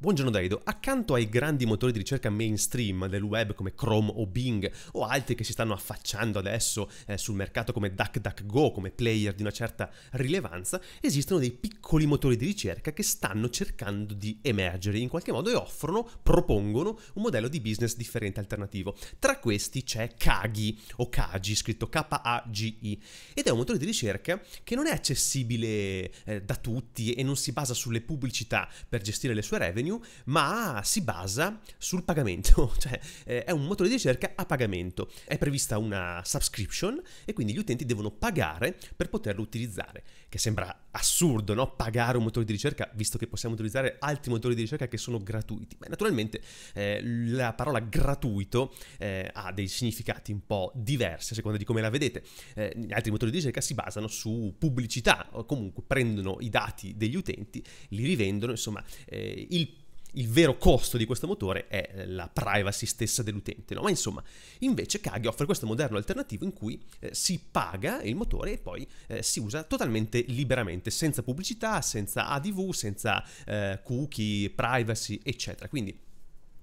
Buongiorno Daido, accanto ai grandi motori di ricerca mainstream del web come Chrome o Bing o altri che si stanno affacciando adesso eh, sul mercato come DuckDuckGo, come player di una certa rilevanza, esistono dei piccoli motori di ricerca che stanno cercando di emergere in qualche modo e offrono, propongono un modello di business differente alternativo. Tra questi c'è Kagi o Kagi, scritto K-A-G-I, ed è un motore di ricerca che non è accessibile eh, da tutti e non si basa sulle pubblicità per gestire le sue revenue revenue, ma si basa sul pagamento, cioè eh, è un motore di ricerca a pagamento. È prevista una subscription e quindi gli utenti devono pagare per poterlo utilizzare, che sembra assurdo, no? Pagare un motore di ricerca, visto che possiamo utilizzare altri motori di ricerca che sono gratuiti. Beh, naturalmente eh, la parola gratuito eh, ha dei significati un po' diversi a seconda di come la vedete. Eh, gli altri motori di ricerca si basano su pubblicità, o comunque prendono i dati degli utenti, li rivendono, insomma, eh, il il vero costo di questo motore è eh, la privacy stessa dell'utente, no? ma insomma, invece Kage offre questo modello alternativo in cui eh, si paga il motore e poi eh, si usa totalmente liberamente, senza pubblicità, senza ADV, senza eh, cookie, privacy, eccetera. Quindi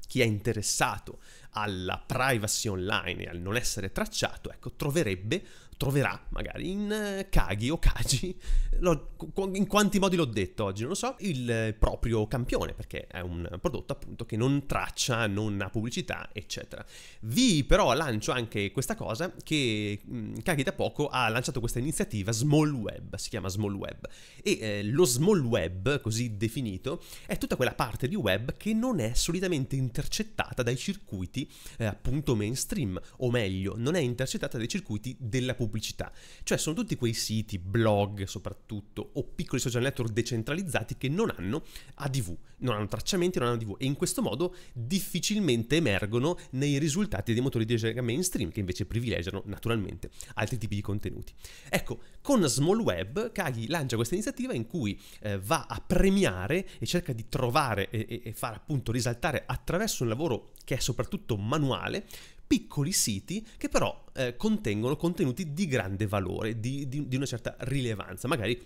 chi è interessato alla privacy online e al non essere tracciato, ecco, troverebbe troverà magari in eh, Kagi o Kagi, lo, in quanti modi l'ho detto oggi, non lo so, il eh, proprio campione, perché è un prodotto appunto che non traccia, non ha pubblicità, eccetera. Vi però lancio anche questa cosa che mm, Kagi da poco ha lanciato questa iniziativa Small Web, si chiama Small Web, e eh, lo Small Web, così definito, è tutta quella parte di web che non è solitamente intercettata dai circuiti eh, appunto mainstream, o meglio, non è intercettata dai circuiti della pubblicità pubblicità. Cioè sono tutti quei siti, blog soprattutto, o piccoli social network decentralizzati che non hanno ADV, non hanno tracciamenti, non hanno ADV e in questo modo difficilmente emergono nei risultati dei motori di ricerca mainstream che invece privilegiano naturalmente altri tipi di contenuti. Ecco, con Small Web Kagi lancia questa iniziativa in cui eh, va a premiare e cerca di trovare e, e, e far appunto risaltare attraverso un lavoro che è soprattutto manuale piccoli siti che però eh, contengono contenuti di grande valore, di, di, di una certa rilevanza, magari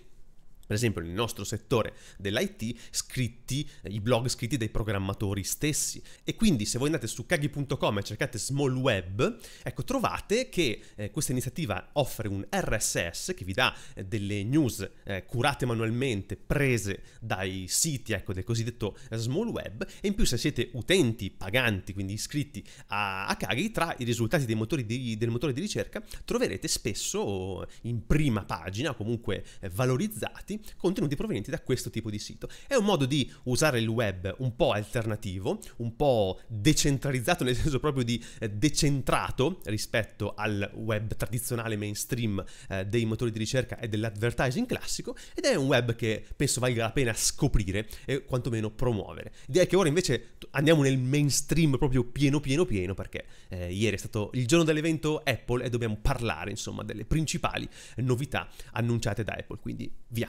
per esempio nel nostro settore dell'IT, scritti, i blog scritti dai programmatori stessi. E quindi se voi andate su kagi.com e cercate Small Web, ecco, trovate che eh, questa iniziativa offre un RSS che vi dà eh, delle news eh, curate manualmente, prese dai siti, ecco, del cosiddetto Small Web, e in più se siete utenti paganti, quindi iscritti a, a Kagi, tra i risultati dei motori di, del motore di ricerca troverete spesso in prima pagina, comunque eh, valorizzati, contenuti provenienti da questo tipo di sito. È un modo di usare il web un po' alternativo, un po' decentralizzato, nel senso proprio di eh, decentrato rispetto al web tradizionale mainstream eh, dei motori di ricerca e dell'advertising classico, ed è un web che penso valga la pena scoprire e quantomeno promuovere. Direi che ora invece andiamo nel mainstream proprio pieno pieno pieno perché eh, ieri è stato il giorno dell'evento Apple e dobbiamo parlare insomma delle principali novità annunciate da Apple, quindi via.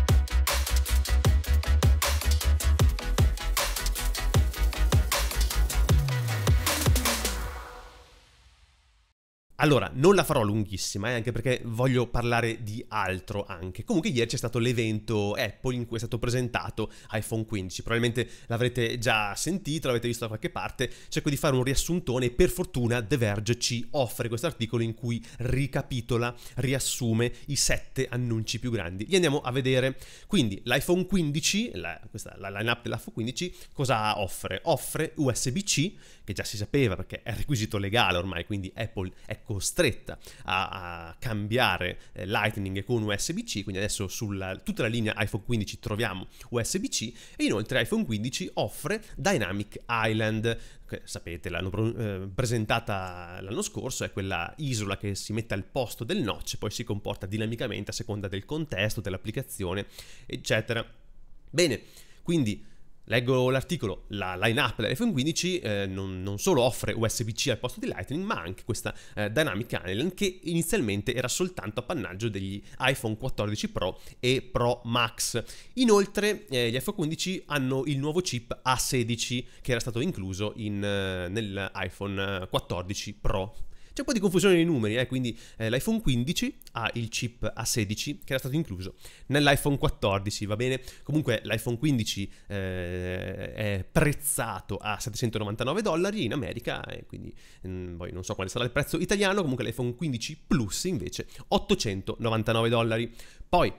Allora, non la farò lunghissima, eh, anche perché voglio parlare di altro anche. Comunque ieri c'è stato l'evento Apple in cui è stato presentato iPhone 15. Probabilmente l'avrete già sentito, l'avete visto da qualche parte. Cerco di fare un riassuntone. Per fortuna The Verge ci offre questo articolo in cui ricapitola, riassume i sette annunci più grandi. Li andiamo a vedere. Quindi l'iPhone 15, la, questa, la line-up dell'iPhone 15, cosa offre? Offre USB-C, che già si sapeva perché è requisito legale ormai, quindi Apple è costretta a, a cambiare eh, Lightning con USB-C, quindi adesso sulla tutta la linea iPhone 15 troviamo USB-C e inoltre iPhone 15 offre Dynamic Island, che sapete l'hanno eh, presentata l'anno scorso, è quella isola che si mette al posto del notch, poi si comporta dinamicamente a seconda del contesto, dell'applicazione, eccetera. Bene, quindi Leggo l'articolo, la line-up dell'iPhone 15 eh, non, non, solo offre USB-C al posto di Lightning, ma anche questa eh, Dynamic Island che inizialmente era soltanto appannaggio degli iPhone 14 Pro e Pro Max. Inoltre eh, gli iPhone 15 hanno il nuovo chip A16 che era stato incluso in, eh, nell'iPhone 14 eh, Pro c'è un po' di confusione nei numeri, eh, quindi eh, l'iPhone 15 ha il chip A16 che era stato incluso nell'iPhone 14, va bene? Comunque l'iPhone 15 eh, è prezzato a 799 dollari in America, quindi mh, mm, poi non so quale sarà il prezzo italiano, comunque l'iPhone 15 Plus invece 899 dollari. Poi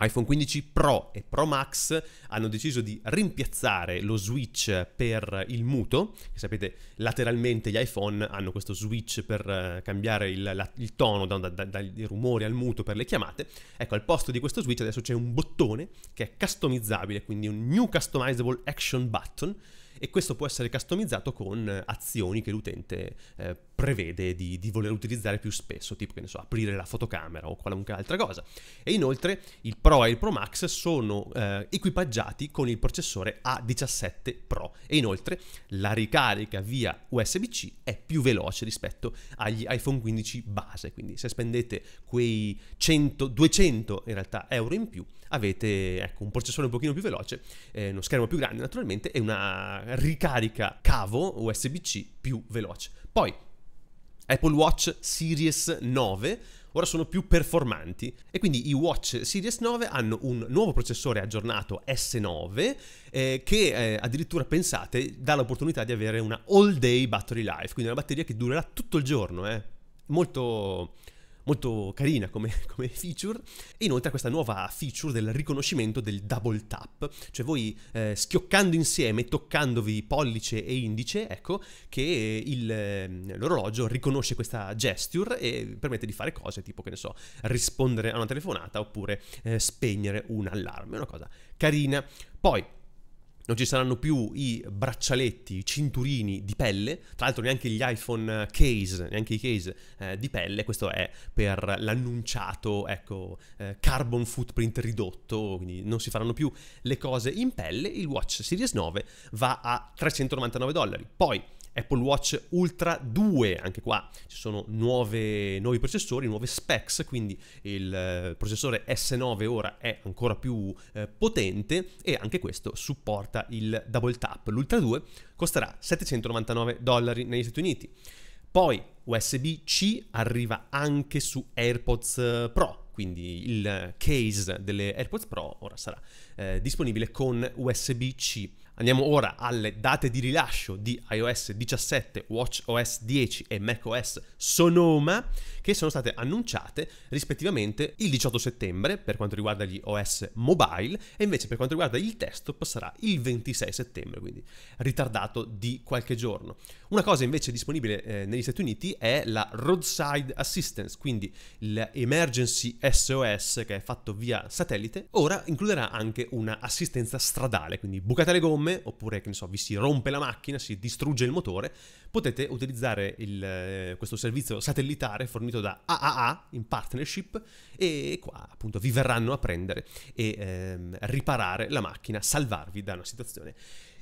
iPhone 15 Pro e Pro Max hanno deciso di rimpiazzare lo switch per il muto, che sapete lateralmente gli iPhone hanno questo switch per eh, cambiare il, la, il tono da, da, dai rumori al muto per le chiamate, ecco al posto di questo switch adesso c'è un bottone che è customizzabile, quindi un New Customizable Action Button, e questo può essere customizzato con eh, azioni che l'utente eh, prevede di, di, voler utilizzare più spesso, tipo che ne so, aprire la fotocamera o qualunque altra cosa. E inoltre il Pro e il Pro Max sono eh, equipaggiati con il processore A17 Pro e inoltre la ricarica via USB-C è più veloce rispetto agli iPhone 15 base, quindi se spendete quei 100, 200 in realtà euro in più avete ecco, un processore un pochino più veloce, eh, uno schermo più grande naturalmente e una ricarica cavo USB-C più veloce. Poi Apple Watch Series 9 ora sono più performanti e quindi i Watch Series 9 hanno un nuovo processore aggiornato S9 eh, che eh, addirittura pensate dà l'opportunità di avere una all day battery life, quindi una batteria che durerà tutto il giorno, eh. molto molto carina come, come feature. E inoltre questa nuova feature del riconoscimento del double tap, cioè voi eh, schioccando insieme, toccandovi pollice e indice, ecco che il, ehm, l'orologio riconosce questa gesture e permette di fare cose tipo, che ne so, rispondere a una telefonata oppure eh, spegnere un allarme, una cosa carina. Poi non ci saranno più i braccialetti, i cinturini di pelle, tra l'altro neanche gli iPhone eh, case, neanche i case eh, di pelle, questo è per l'annunciato, ecco, eh, carbon footprint ridotto, quindi non si faranno più le cose in pelle, il Watch Series 9 va a 399 dollari. Poi Apple Watch Ultra 2, anche qua ci sono nuove, nuovi processori, nuove specs, quindi il eh, processore S9 ora è ancora più eh, potente e anche questo supporta il double tap. L'Ultra 2 costerà 799 dollari negli Stati Uniti. Poi USB-C arriva anche su AirPods eh, Pro, quindi il eh, case delle AirPods Pro ora sarà eh, disponibile con USB-C. Andiamo ora alle date di rilascio di iOS 17, WatchOS 10 e macOS Sonoma che sono state annunciate rispettivamente il 18 settembre per quanto riguarda gli OS mobile e invece per quanto riguarda il desktop sarà il 26 settembre, quindi ritardato di qualche giorno. Una cosa invece disponibile eh, negli Stati Uniti è la roadside assistance, quindi l'emergency SOS che è fatto via satellite, ora includerà anche un'assistenza stradale, quindi bucate le gomme gomme, oppure che ne so, vi si rompe la macchina, si distrugge il motore, potete utilizzare il, eh, questo servizio satellitare fornito da AAA in partnership e qua appunto vi verranno a prendere e ehm, riparare la macchina, salvarvi da una situazione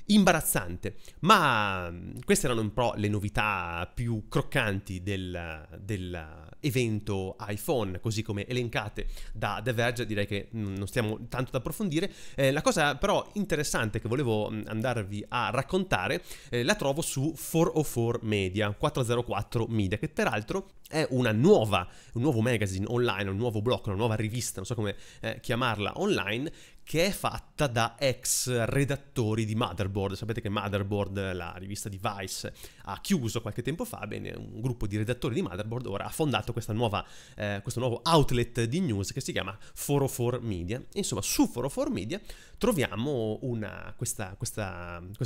imbarazzante. Ma mm, queste erano un po' le novità più croccanti della, della evento iPhone, così come elencate da The Verge, direi che mm, non stiamo tanto ad approfondire. Eh, la cosa però interessante che volevo mm, andarvi a raccontare eh, la trovo su 404 Media, 404 Media, che peraltro è una nuova, un nuovo magazine online, un nuovo blog, una nuova rivista, non so come eh, chiamarla online, che è fatta da ex redattori di Motherboard. Sapete che Motherboard, la rivista di Vice, ha chiuso qualche tempo fa, bene, un gruppo di redattori di Motherboard ora ha fondato nuova, eh, questo nuovo outlet di news che si chiama 404 Media. Insomma, su 404 Media troviamo questo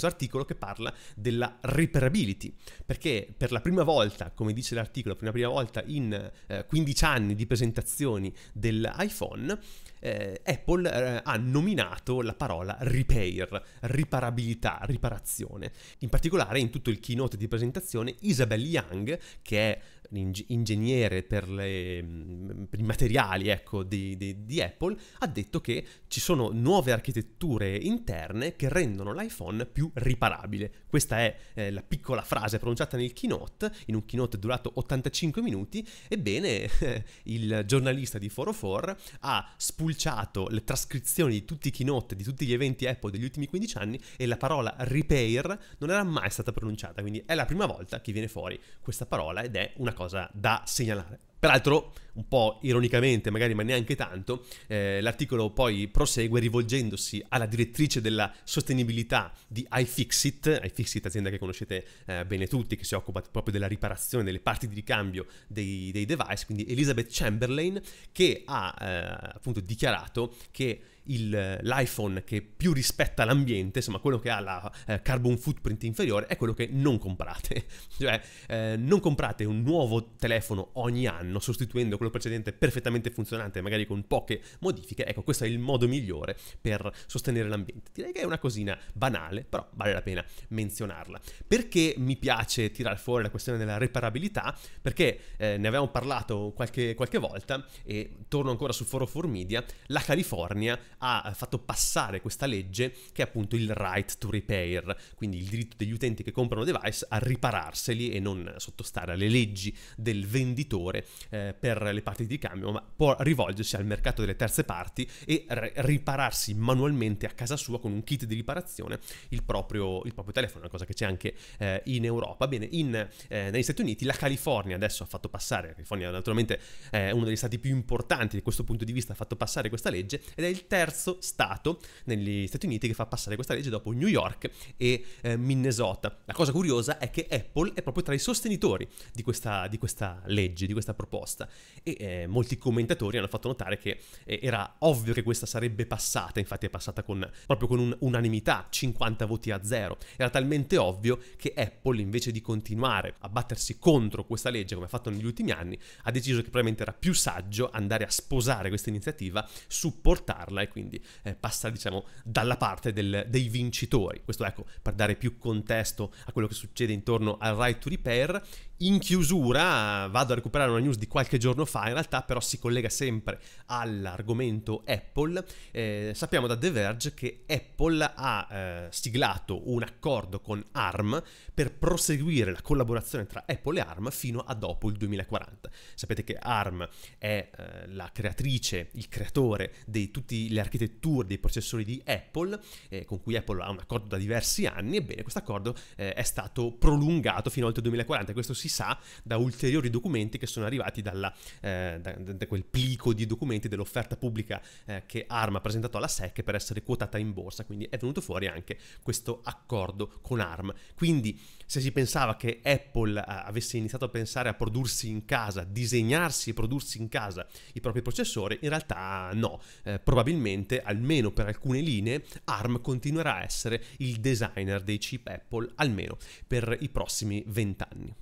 articolo che parla della reparability, perché per la prima volta, come dice l'articolo, per la prima volta in eh, 15 anni di presentazioni dell'iPhone, eh, Apple eh, ha nominato la parola repair, riparabilità, riparazione. In particolare in tutto il keynote di presentazione Isabel Young, che è ingegnere per, le, mm, per, i materiali ecco, di, di, di, Apple, ha detto che ci sono nuove architetture interne che rendono l'iPhone più riparabile. Questa è eh, la piccola frase pronunciata nel keynote, in un keynote durato 85 minuti. Ebbene, eh, il giornalista di 404 ha spulciato le trascrizioni di tutti i keynote, di tutti gli eventi Apple degli ultimi 15 anni e la parola repair non era mai stata pronunciata, quindi è la prima volta che viene fuori questa parola ed è una cosa da segnalare. Peraltro, un po' ironicamente, magari ma neanche tanto, eh, l'articolo poi prosegue rivolgendosi alla direttrice della sostenibilità di iFixit, iFixit azienda che conoscete eh, bene tutti, che si occupa proprio della riparazione delle parti di ricambio dei, dei device, quindi Elizabeth Chamberlain, che ha eh, appunto dichiarato che il, l'iPhone che più rispetta l'ambiente, insomma quello che ha la eh, carbon footprint inferiore, è quello che non comprate. cioè eh, non comprate un nuovo telefono ogni anno sostituendo quello precedente perfettamente funzionante, magari con poche modifiche. Ecco, questo è il modo migliore per sostenere l'ambiente. Direi che è una cosina banale, però vale la pena menzionarla. Perché mi piace tirare fuori la questione della reparabilità? Perché eh, ne avevamo parlato qualche, qualche volta e torno ancora sul foro 4 Media, la California ha fatto passare questa legge che è appunto il right to repair, quindi il diritto degli utenti che comprano device a ripararseli e non sottostare alle leggi del venditore eh, per le parti di cambio, ma può rivolgersi al mercato delle terze parti e r- ripararsi manualmente a casa sua con un kit di riparazione il proprio, il proprio telefono, una cosa che c'è anche eh, in Europa. Bene, in, eh, negli Stati Uniti la California adesso ha fatto passare, la California naturalmente è uno degli stati più importanti da questo punto di vista, ha fatto passare questa legge ed è il terzo terzo stato negli Stati Uniti che fa passare questa legge dopo New York e eh, Minnesota. La cosa curiosa è che Apple è proprio tra i sostenitori di questa, di questa legge, di questa proposta e eh, molti commentatori hanno fatto notare che eh, era ovvio che questa sarebbe passata, infatti è passata con, proprio con un'unanimità, 50 voti a zero. Era talmente ovvio che Apple invece di continuare a battersi contro questa legge come ha fatto negli ultimi anni, ha deciso che probabilmente era più saggio andare a sposare questa iniziativa, supportarla e quindi quindi eh, passa diciamo dalla parte del, dei vincitori. Questo ecco per dare più contesto a quello che succede intorno al right to repair in chiusura vado a recuperare una news di qualche giorno fa, in realtà però si collega sempre all'argomento Apple. Eh, sappiamo da The Verge che Apple ha eh, siglato un accordo con ARM per proseguire la collaborazione tra Apple e ARM fino a dopo il 2040. Sapete che ARM è eh, la creatrice, il creatore di tutte le architetture dei processori di Apple, eh, con cui Apple ha un accordo da diversi anni, ebbene questo accordo eh, è stato prolungato fino al 2040. Questo si si sa da ulteriori documenti che sono arrivati dalla, eh, da, da, quel plico di documenti dell'offerta pubblica eh, che ARM ha presentato alla SEC per essere quotata in borsa, quindi è venuto fuori anche questo accordo con Arm. Quindi se si pensava che Apple eh, avesse iniziato a pensare a prodursi in casa, disegnarsi e prodursi in casa i propri processori, in realtà no, eh, probabilmente almeno per alcune linee ARM continuerà a essere il designer dei chip Apple almeno per i prossimi vent'anni.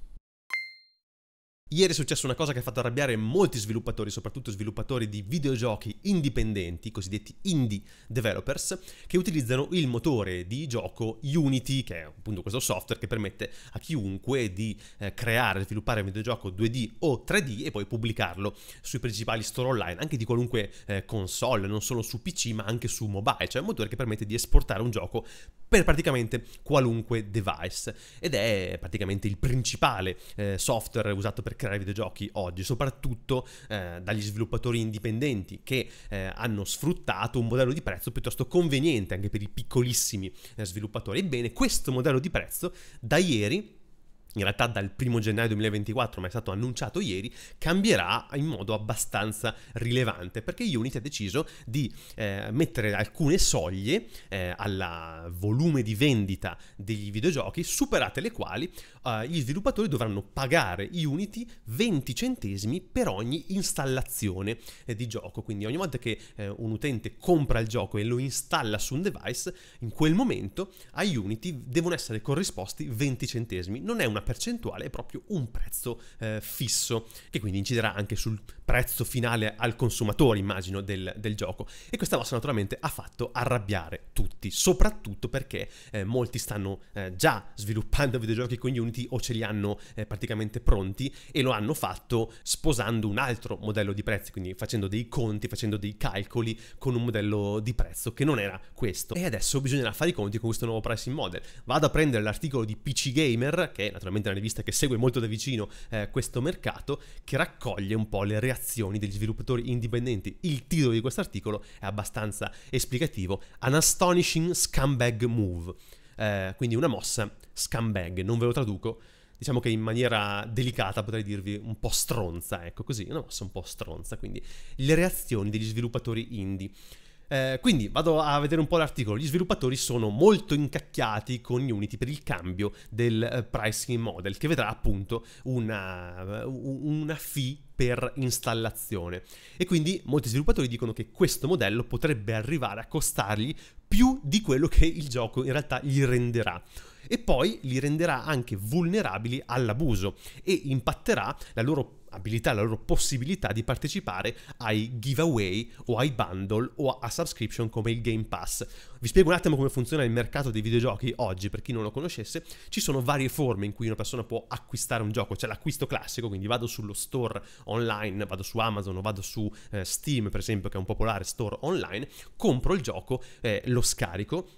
Ieri è successa una cosa che ha fatto arrabbiare molti sviluppatori, soprattutto sviluppatori di videogiochi indipendenti, cosiddetti indie developers, che utilizzano il motore di gioco Unity, che è appunto questo software che permette a chiunque di eh, creare e sviluppare un videogioco 2D o 3D e poi pubblicarlo sui principali store online, anche di qualunque eh, console, non solo su PC ma anche su mobile, cioè un motore che permette di esportare un gioco per praticamente qualunque device ed è praticamente il principale eh, software usato per creare videogiochi oggi, soprattutto eh, dagli sviluppatori indipendenti che eh, hanno sfruttato un modello di prezzo piuttosto conveniente anche per i piccolissimi eh, sviluppatori. Ebbene, questo modello di prezzo da ieri in realtà dal 1 gennaio 2024, ma è stato annunciato ieri, cambierà in modo abbastanza rilevante perché Unity ha deciso di eh, mettere alcune soglie eh, al volume di vendita degli videogiochi, superate le quali eh, gli sviluppatori dovranno pagare Unity 20 centesimi per ogni installazione eh, di gioco. Quindi ogni volta che eh, un utente compra il gioco e lo installa su un device, in quel momento a Unity devono essere corrisposti 20 centesimi. Non è una percentuale è proprio un prezzo eh, fisso, che quindi inciderà anche sul prezzo finale al consumatore, immagino, del, del gioco. E questa mossa naturalmente ha fatto arrabbiare tutti, soprattutto perché eh, molti stanno eh, già sviluppando videogiochi con Unity o ce li hanno eh, praticamente pronti e lo hanno fatto sposando un altro modello di prezzi, quindi facendo dei conti, facendo dei calcoli con un modello di prezzo che non era questo. E adesso bisognerà fare i conti con questo nuovo pricing model. Vado a prendere l'articolo di PC Gamer, che naturalmente chiaramente una rivista che segue molto da vicino eh, questo mercato, che raccoglie un po' le reazioni degli sviluppatori indipendenti. Il titolo di questo articolo è abbastanza esplicativo, An Astonishing Scumbag Move, eh, quindi una mossa scumbag, non ve lo traduco, diciamo che in maniera delicata potrei dirvi un po' stronza, ecco così, una mossa un po' stronza, quindi le reazioni degli sviluppatori indie. Eh, quindi vado a vedere un po' l'articolo. Gli sviluppatori sono molto incacchiati con Unity per il cambio del eh, pricing model, che vedrà appunto una, eh, una fee per installazione. E quindi molti sviluppatori dicono che questo modello potrebbe arrivare a costargli più di quello che il gioco in realtà gli renderà e poi li renderà anche vulnerabili all'abuso e impatterà la loro abilità, la loro possibilità di partecipare ai giveaway o ai bundle o a, subscription come il Game Pass. Vi spiego un attimo come funziona il mercato dei videogiochi oggi, per chi non lo conoscesse, ci sono varie forme in cui una persona può acquistare un gioco, c'è l'acquisto classico, quindi vado sullo store online, vado su Amazon o vado su eh, Steam per esempio, che è un popolare store online, compro il gioco, eh, lo scarico,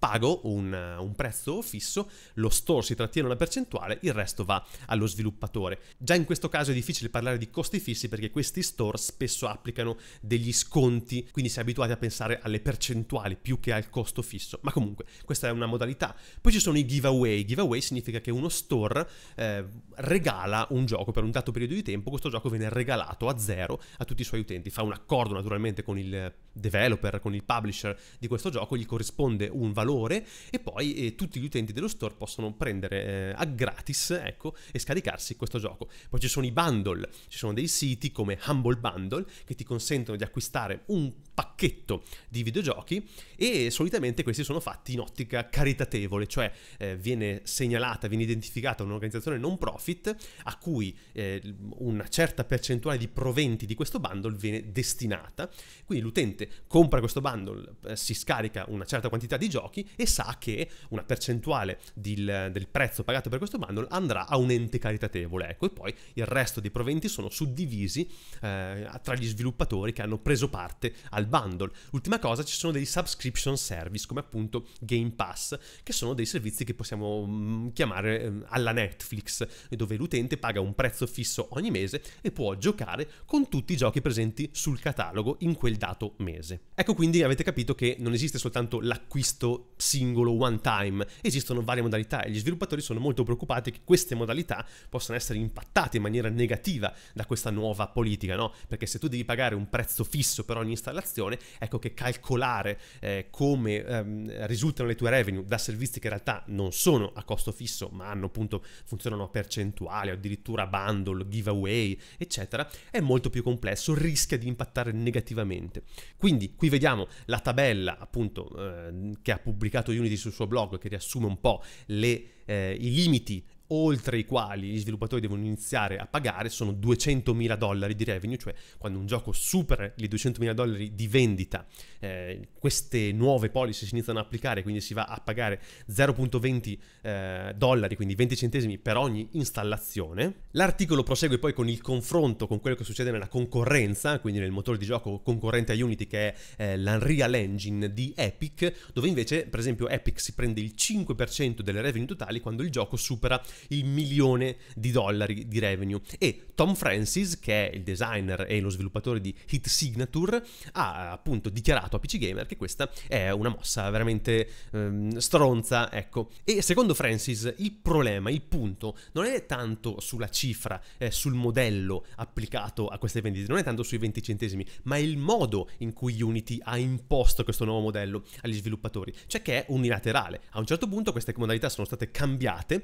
pago un, eh, un, prezzo fisso, lo store si trattiene una percentuale, il resto va allo sviluppatore. Già in questo caso è difficile parlare di costi fissi perché questi store spesso applicano degli sconti, quindi si è abituati a pensare alle percentuali più che al costo fisso, ma comunque questa è una modalità. Poi ci sono i giveaway, giveaway significa che uno store eh, regala un gioco per un dato periodo di tempo, questo gioco viene regalato a zero a tutti i suoi utenti, fa un accordo naturalmente con il developer, con il publisher di questo gioco, gli corrisponde un valore valore e poi eh, tutti gli utenti dello store possono prendere eh, a gratis ecco, e scaricarsi questo gioco. Poi ci sono i bundle, ci sono dei siti come Humble Bundle che ti consentono di acquistare un pacchetto di videogiochi e solitamente questi sono fatti in ottica caritatevole, cioè eh, viene segnalata, viene identificata un'organizzazione non profit a cui eh, una certa percentuale di proventi di questo bundle viene destinata. Quindi l'utente compra questo bundle, eh, si scarica una certa quantità di giochi, giochi e sa che una percentuale del, del prezzo pagato per questo bundle andrà a un ente caritatevole, ecco, e poi il resto dei proventi sono suddivisi eh, tra gli sviluppatori che hanno preso parte al bundle. Ultima cosa, ci sono dei subscription service come appunto Game Pass, che sono dei servizi che possiamo mm, chiamare eh, alla Netflix, dove l'utente paga un prezzo fisso ogni mese e può giocare con tutti i giochi presenti sul catalogo in quel dato mese. Ecco quindi avete capito che non esiste soltanto l'acquisto singolo, one time. Esistono varie modalità e gli sviluppatori sono molto preoccupati che queste modalità possano essere impattate in maniera negativa da questa nuova politica, no? Perché se tu devi pagare un prezzo fisso per ogni installazione, ecco che calcolare eh, come ehm, risultano le tue revenue da servizi che in realtà non sono a costo fisso, ma hanno appunto funzionano a percentuali, addirittura bundle, giveaway, eccetera, è molto più complesso, rischia di impattare negativamente. Quindi qui vediamo la tabella appunto eh, che ha pubblicato pubblicato Unity sul suo blog che riassume un po' le, eh, i limiti oltre i quali gli sviluppatori devono iniziare a pagare sono 200.000 dollari di revenue, cioè quando un gioco supera i 200.000 dollari di vendita, eh, queste nuove policy si iniziano a applicare, quindi si va a pagare 0.20 eh, dollari, quindi 20 centesimi per ogni installazione. L'articolo prosegue poi con il confronto con quello che succede nella concorrenza, quindi nel motore di gioco concorrente a Unity che è eh, l'Unreal Engine di Epic, dove invece per esempio Epic si prende il 5% delle revenue totali quando il gioco supera il milione di dollari di revenue. E Tom Francis, che è il designer e lo sviluppatore di Hit Signature, ha appunto dichiarato a PC Gamer che questa è una mossa veramente ehm, stronza, ecco. E secondo Francis il problema, il punto, non è tanto sulla cifra, eh, sul modello applicato a queste vendite, non è tanto sui 20 centesimi, ma il modo in cui Unity ha imposto questo nuovo modello agli sviluppatori, cioè che è unilaterale. A un certo punto queste modalità sono state cambiate,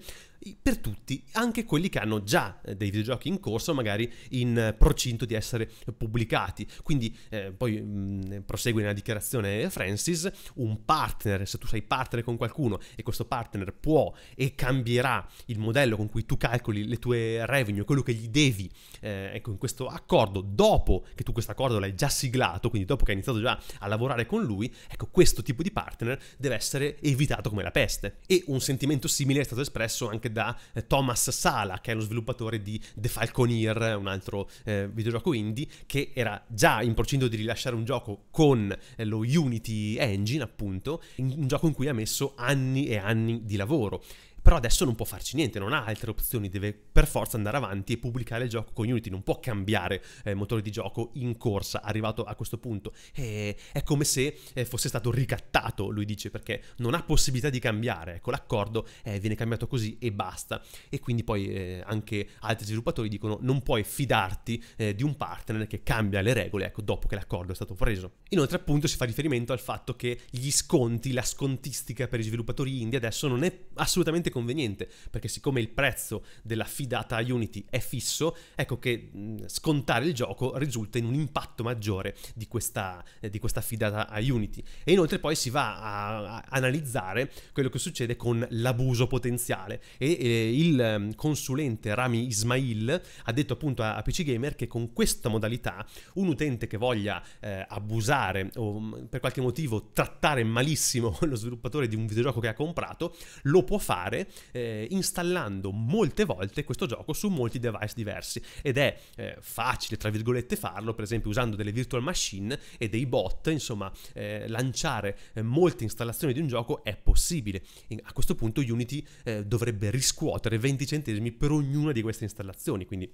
per tutti, anche quelli che hanno già eh, dei videogiochi in corso, magari in eh, procinto di essere pubblicati. Quindi eh, poi mh, mm, prosegue nella dichiarazione Francis, un partner, se tu sei partner con qualcuno e questo partner può e cambierà il modello con cui tu calcoli le tue revenue, quello che gli devi, eh, ecco, in questo accordo, dopo che tu questo accordo l'hai già siglato, quindi dopo che hai iniziato già a lavorare con lui, ecco, questo tipo di partner deve essere evitato come la peste. E un sentimento simile è stato espresso anche anche da eh, Thomas Sala, che è lo sviluppatore di The Falconeer, un altro eh, videogioco indie, che era già in procinto di rilasciare un gioco con eh, lo Unity Engine, appunto, un gioco in cui ha messo anni e anni di lavoro però adesso non può farci niente, non ha altre opzioni, deve per forza andare avanti e pubblicare il gioco con Unity, non può cambiare eh, motore di gioco in corsa, arrivato a questo punto. E, è come se eh, fosse stato ricattato, lui dice, perché non ha possibilità di cambiare, ecco, l'accordo eh, viene cambiato così e basta. E quindi poi eh, anche altri sviluppatori dicono non puoi fidarti eh, di un partner che cambia le regole, ecco, dopo che l'accordo è stato preso. Inoltre appunto si fa riferimento al fatto che gli sconti, la scontistica per i sviluppatori indie adesso non è assolutamente conveniente, perché siccome il prezzo dell'affidata a Unity è fisso, ecco che scontare il gioco risulta in un impatto maggiore di questa, eh, di questa affidata a Unity. E inoltre poi si va a, a analizzare quello che succede con l'abuso potenziale e eh, il ehm, consulente Rami Ismail ha detto appunto a, a, PC Gamer che con questa modalità un utente che voglia eh, abusare o per qualche motivo trattare malissimo lo sviluppatore di un videogioco che ha comprato lo può fare eh, installando molte volte questo gioco su molti device diversi ed è eh, facile, tra virgolette, farlo, per esempio usando delle virtual machine e dei bot, insomma, eh, lanciare eh, molte installazioni di un gioco è possibile. E a questo punto Unity eh, dovrebbe riscuotere 20 centesimi per ognuna di queste installazioni, quindi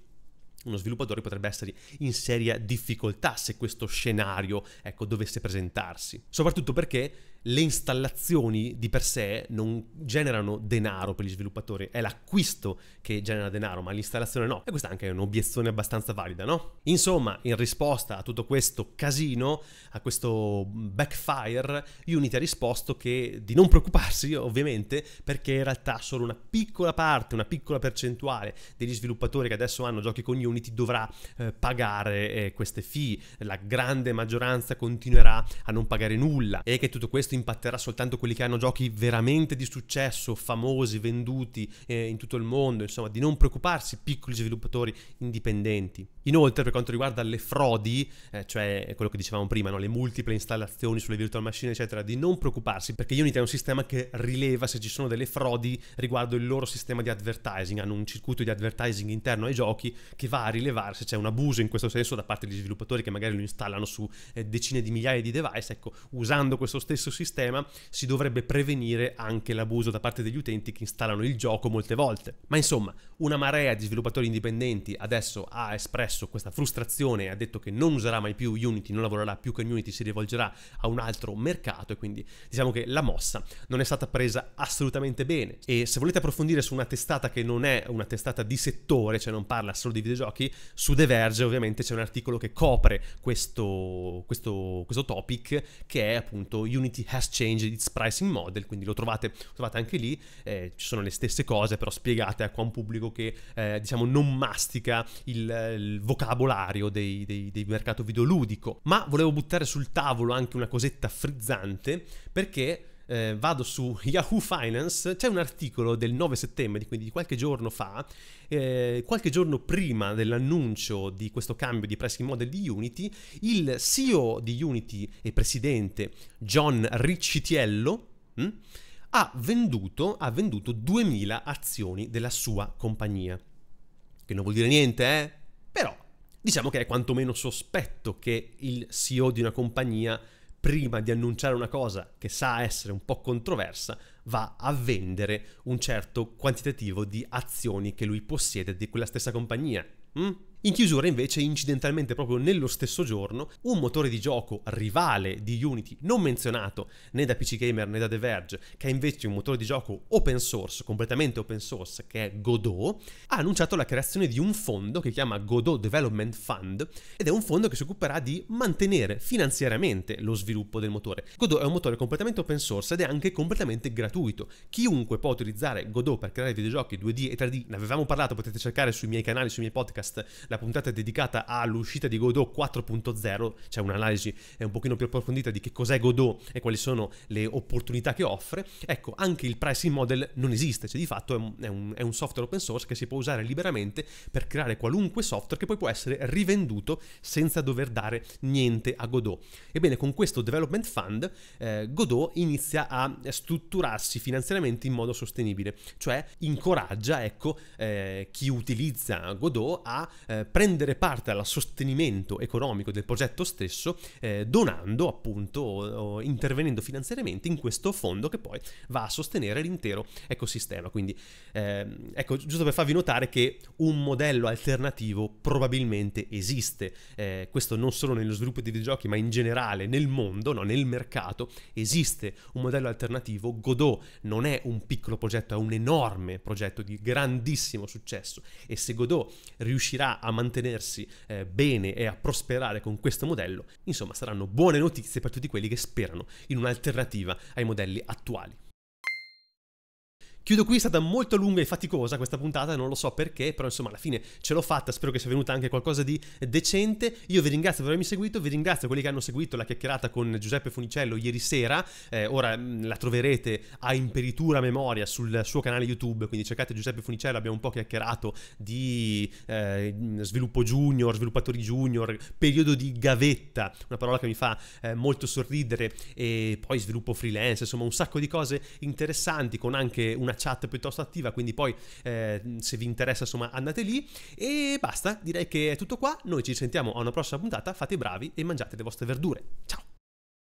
uno sviluppatore potrebbe essere in seria difficoltà se questo scenario ecco, dovesse presentarsi. Soprattutto perché le installazioni di per sé non generano denaro per gli sviluppatori, è l'acquisto che genera denaro, ma l'installazione no. E questa anche è un'obiezione abbastanza valida, no? Insomma, in risposta a tutto questo casino, a questo backfire, Unity ha risposto che di non preoccuparsi, ovviamente, perché in realtà solo una piccola parte, una piccola percentuale degli sviluppatori che adesso hanno giochi con Unity dovrà eh, pagare eh, queste fee, la grande maggioranza continuerà a non pagare nulla e che tutto questo questo impatterà soltanto quelli che hanno giochi veramente di successo, famosi, venduti eh, in tutto il mondo, insomma, di non preoccuparsi piccoli sviluppatori indipendenti. Inoltre, per quanto riguarda le frodi, eh, cioè quello che dicevamo prima, no? le multiple installazioni sulle virtual machine, eccetera, di non preoccuparsi perché Unity è un sistema che rileva se ci sono delle frodi riguardo il loro sistema di advertising, hanno un circuito di advertising interno ai giochi che va a rilevare se c'è un abuso in questo senso da parte degli sviluppatori che magari lo installano su eh, decine di migliaia di device, ecco, usando questo stesso sistema sistema si dovrebbe prevenire anche l'abuso da parte degli utenti che installano il gioco molte volte. Ma insomma, una marea di sviluppatori indipendenti adesso ha espresso questa frustrazione e ha detto che non userà mai più Unity, non lavorerà più con Unity, si rivolgerà a un altro mercato e quindi diciamo che la mossa non è stata presa assolutamente bene. E se volete approfondire su una testata che non è una testata di settore, cioè non parla solo di videogiochi, su The Verge ovviamente c'è un articolo che copre questo, questo, questo topic che è appunto Unity has changed its pricing model, quindi lo trovate, lo trovate anche lì, eh, ci sono le stesse cose però spiegate a un pubblico che eh, diciamo non mastica il, il vocabolario dei, dei, dei mercato videoludico. Ma volevo buttare sul tavolo anche una cosetta frizzante perché eh, vado su Yahoo Finance, c'è un articolo del 9 settembre, quindi di qualche giorno fa, eh, qualche giorno prima dell'annuncio di questo cambio di pricing model di Unity, il CEO di Unity e presidente John Riccitiello mh, hm, ha, venduto, ha venduto 2000 azioni della sua compagnia. Che non vuol dire niente, eh? Però diciamo che è quantomeno sospetto che il CEO di una compagnia prima di annunciare una cosa che sa essere un po' controversa, va a vendere un certo quantitativo di azioni che lui possiede di quella stessa compagnia. Mm? In chiusura invece, incidentalmente proprio nello stesso giorno, un motore di gioco rivale di Unity non menzionato né da PC Gamer né da The Verge, che è invece un motore di gioco open source, completamente open source, che è Godot, ha annunciato la creazione di un fondo che chiama Godot Development Fund ed è un fondo che si occuperà di mantenere finanziariamente lo sviluppo del motore. Godot è un motore completamente open source ed è anche completamente gratuito. Chiunque può utilizzare Godot per creare videogiochi 2D e 3D, ne avevamo parlato, potete cercare sui miei canali, sui miei podcast la puntata è dedicata all'uscita di Godot 4.0, cioè un'analisi eh, un pochino più approfondita di che cos'è Godot e quali sono le opportunità che offre, ecco, anche il pricing model non esiste, cioè di fatto è un, è un, è un software open source che si può usare liberamente per creare qualunque software che poi può essere rivenduto senza dover dare niente a Godot. Ebbene, con questo Development Fund eh, Godot inizia a strutturarsi finanziariamente in modo sostenibile, cioè incoraggia ecco, eh, chi utilizza Godot a eh, eh, prendere parte al sostenimento economico del progetto stesso, eh, donando appunto o, intervenendo finanziariamente in questo fondo che poi va a sostenere l'intero ecosistema. Quindi eh, ecco, giusto per farvi notare che un modello alternativo probabilmente esiste, eh, questo non solo nello sviluppo di videogiochi, ma in generale nel mondo, no, nel mercato, esiste un modello alternativo. Godot non è un piccolo progetto, è un enorme progetto di grandissimo successo e se Godot riuscirà a mantenersi eh, bene e a prosperare con questo modello, insomma saranno buone notizie per tutti quelli che sperano in un'alternativa ai modelli attuali. Chiudo qui, è stata molto lunga e faticosa questa puntata, non lo so perché, però insomma alla fine ce l'ho fatta, spero che sia venuta anche qualcosa di decente. Io vi ringrazio per avermi seguito, vi ringrazio quelli che hanno seguito la chiacchierata con Giuseppe Funicello ieri sera, eh, ora mm, la troverete a imperitura memoria sul suo canale YouTube, quindi cercate Giuseppe Funicello, abbiamo un po' chiacchierato di eh, mm, sviluppo junior, sviluppatori junior, periodo di gavetta, una parola che mi fa eh, molto sorridere, e poi sviluppo freelance, insomma un sacco di cose interessanti con anche una una chat piuttosto attiva, quindi poi eh, se vi interessa insomma andate lì e basta, direi che è tutto qua, noi ci sentiamo a una prossima puntata, fate i bravi e mangiate le vostre verdure. Ciao!